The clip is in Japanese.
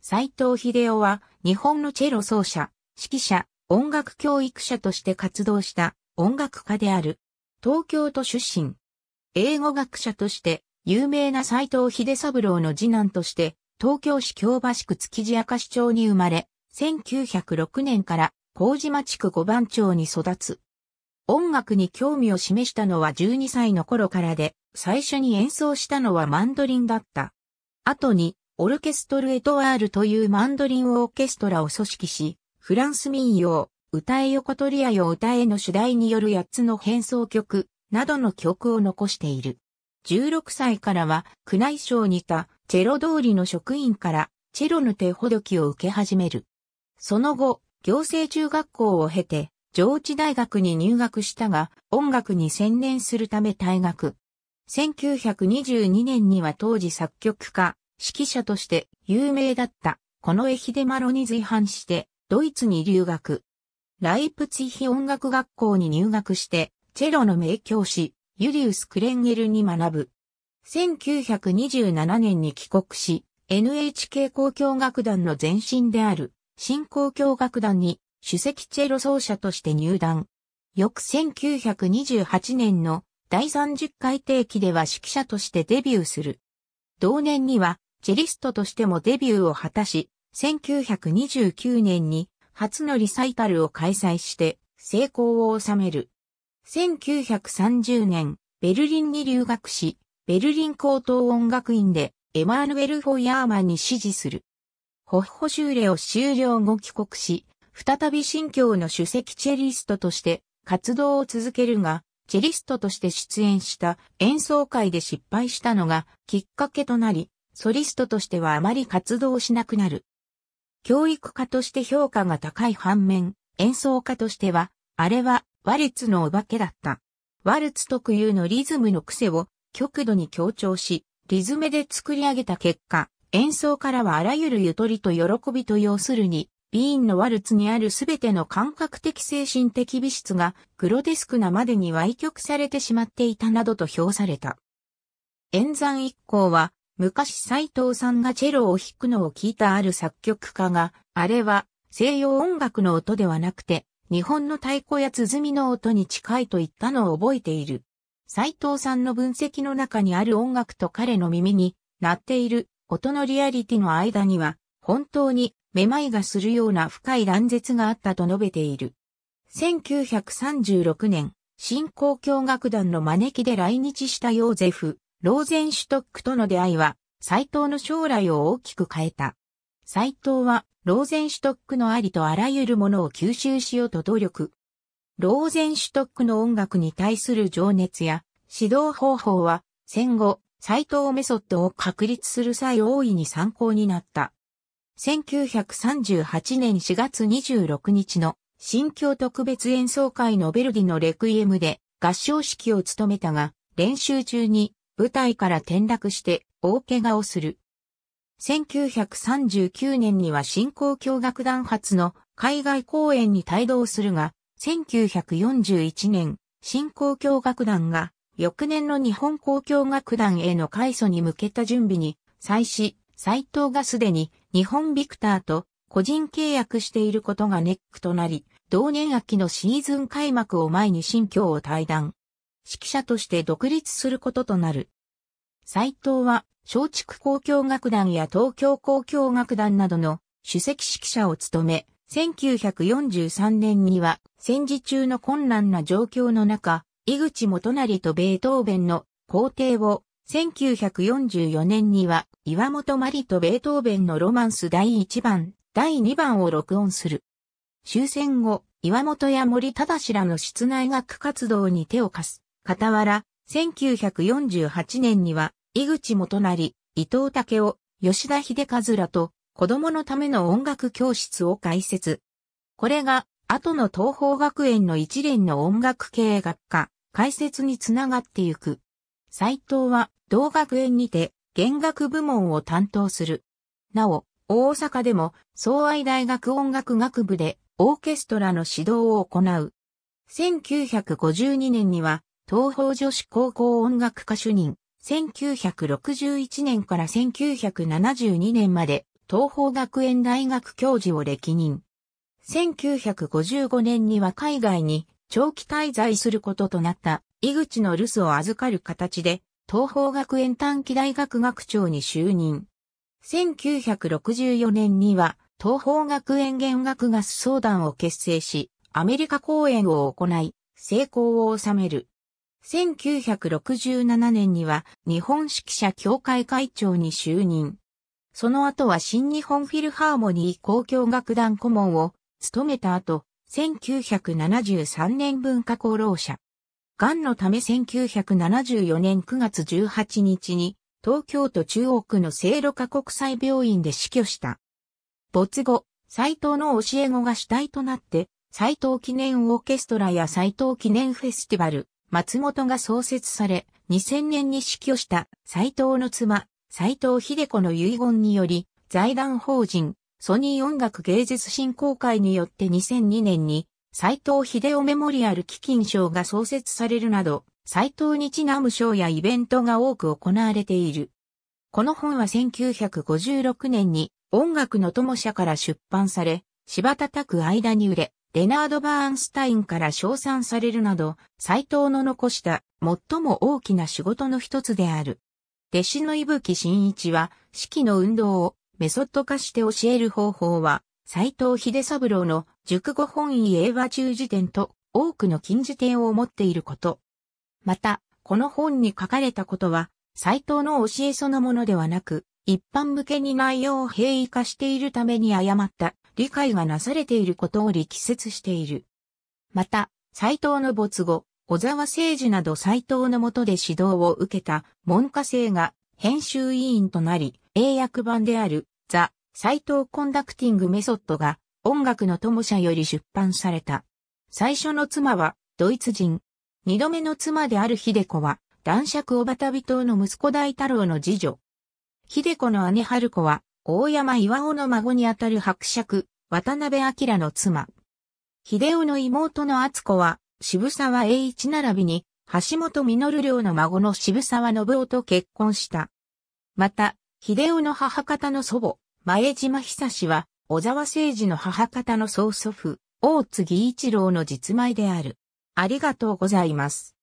斎藤秀夫は日本のチェロ奏者、指揮者、音楽教育者として活動した音楽家である。東京都出身。英語学者として有名な斎藤秀三郎の次男として東京市京橋区築地明石町に生まれ、1906年から麹島地区五番町に育つ。音楽に興味を示したのは12歳の頃からで、最初に演奏したのはマンドリンだった。後にオルケストル・エトワールというマンドリンオーケストラを組織し、フランス民謡、歌え横取り合いを歌えの主題による8つの変奏曲などの曲を残している。16歳からは宮内省にいたチェロ通りの職員からチェロの手ほどきを受け始める。その後、行政中学校を経て、上智大学に入学したが、音楽に専念するため退学。1922年には当時作曲家、指揮者として有名だった、この絵ヒデマロに随伴して、ドイツに留学。ライプツィヒ音楽学校に入学して、チェロの名教師、ユリウス・クレンゲルに学ぶ。1927年に帰国し、NHK 交響楽団の前身である、新交響楽団に、首席チェロ奏者として入団。翌1928年の第30回定期では指揮者としてデビューする。同年にはチェリストとしてもデビューを果たし、1929年に初のリサイタルを開催して成功を収める。1930年、ベルリンに留学し、ベルリン高等音楽院でエマーヌエル・フォイアーマンに支持する。ホッホシューレを終了後帰国し、再び新教の首席チェリストとして活動を続けるが、チェリストとして出演した演奏会で失敗したのがきっかけとなり、ソリストとしてはあまり活動しなくなる。教育家として評価が高い反面、演奏家としては、あれはワルツのお化けだった。ワルツ特有のリズムの癖を極度に強調し、リズムで作り上げた結果、演奏からはあらゆるゆとりと喜びと要するに、ビーンのワルツにあるすべての感覚的精神的美質がグロデスクなまでに歪曲されてしまっていたなどと評された。演算一行は昔斎藤さんがチェロを弾くのを聞いたある作曲家が、あれは西洋音楽の音ではなくて、日本の太鼓や鼓の音に近いと言ったのを覚えている。斎藤さんの分析の中にある音楽と彼の耳に鳴っている音のリアリティの間には、本当にめまいがするような深い乱絶があったと述べている。1936年、新興教楽団の招きで来日したヨーゼフ、ローゼンシュトックとの出会いは、斎藤の将来を大きく変えた。斎藤は、ローゼンシュトックのありとあらゆるものを吸収しようと努力。ローゼンシュトックの音楽に対する情熱や指導方法は、戦後、斎藤メソッドを確立する際大いに参考になった。1938年4月26日の新京特別演奏会のベルディのレクイエムで合唱式を務めたが、練習中に舞台から転落して大怪我をする。1939年には新興共楽団初の海外公演に帯同するが、1941年、新興共楽団が翌年の日本交響楽団への改祖に向けた準備に際し、斎藤がすでに日本ビクターと個人契約していることがネックとなり、同年秋のシーズン開幕を前に新京を退団。指揮者として独立することとなる。斎藤は、松竹交響楽団や東京交響楽団などの主席指揮者を務め、1943年には戦時中の困難な状況の中、井口元成とベートーベンの皇帝を、1944年には岩本真理とベートーベンのロマンス第1番、第2番を録音する。終戦後、岩本や森忠らの室内楽活動に手を貸す。傍ら、1948年には、井口元成、伊藤武夫、吉田秀和らと、子供のための音楽教室を開設。これが、後の東方学園の一連の音楽系学科、開設につながってゆく。斎藤は、同学園にて、弦楽部門を担当する。なお、大阪でも、総愛大学音楽学部で、オーケストラの指導を行う。1952年には、東方女子高校音楽歌手任、1961年から1972年まで、東方学園大学教授を歴任。1955年には海外に長期滞在することとなった井口の留守を預かる形で東方学園短期大学学長に就任。1964年には東方学園弦楽ス相談を結成し、アメリカ公演を行い、成功を収める。1967年には日本指揮者協会会長に就任。その後は新日本フィルハーモニー公共楽団顧問を務めた後、1973年文化功労者。癌のため1974年9月18日に東京都中央区の聖路加国際病院で死去した。没後、斎藤の教え子が主体となって、斎藤記念オーケストラや斎藤記念フェスティバル、松本が創設され、2000年に死去した斎藤の妻、斎藤秀子の遺言により、財団法人、ソニー音楽芸術振興会によって2002年に、斎藤秀夫メモリアル基金賞が創設されるなど、斎藤にちなむ賞やイベントが多く行われている。この本は1956年に音楽の友社から出版され、柴叩く間に売れ、レナード・バーンスタインから称賛されるなど、斎藤の残した最も大きな仕事の一つである。弟子の伊吹真一は、四季の運動をメソッド化して教える方法は、斎藤秀三郎の熟語本位英和中辞典と多くの近辞典を持っていること。また、この本に書かれたことは、斎藤の教えそのものではなく、一般向けに内容を平易化しているために誤った理解がなされていることを力説している。また、斎藤の没後、小沢誠治など斎藤の下で指導を受けた文科生が編集委員となり、英訳版であるザ・斎藤コンダクティングメソッドが音楽の友社より出版された。最初の妻はドイツ人。二度目の妻である秀子は男爵小畑美島の息子大太郎の次女。秀子の姉春子は大山岩尾の孫にあたる伯爵、渡辺明の妻。秀夫の妹の厚子は、渋沢栄一並びに、橋本実領の孫の渋沢信夫と結婚した。また、秀夫の母方の祖母、前島久志は、小沢誠治の母方の曽祖父、大津義一郎の実前である。ありがとうございます。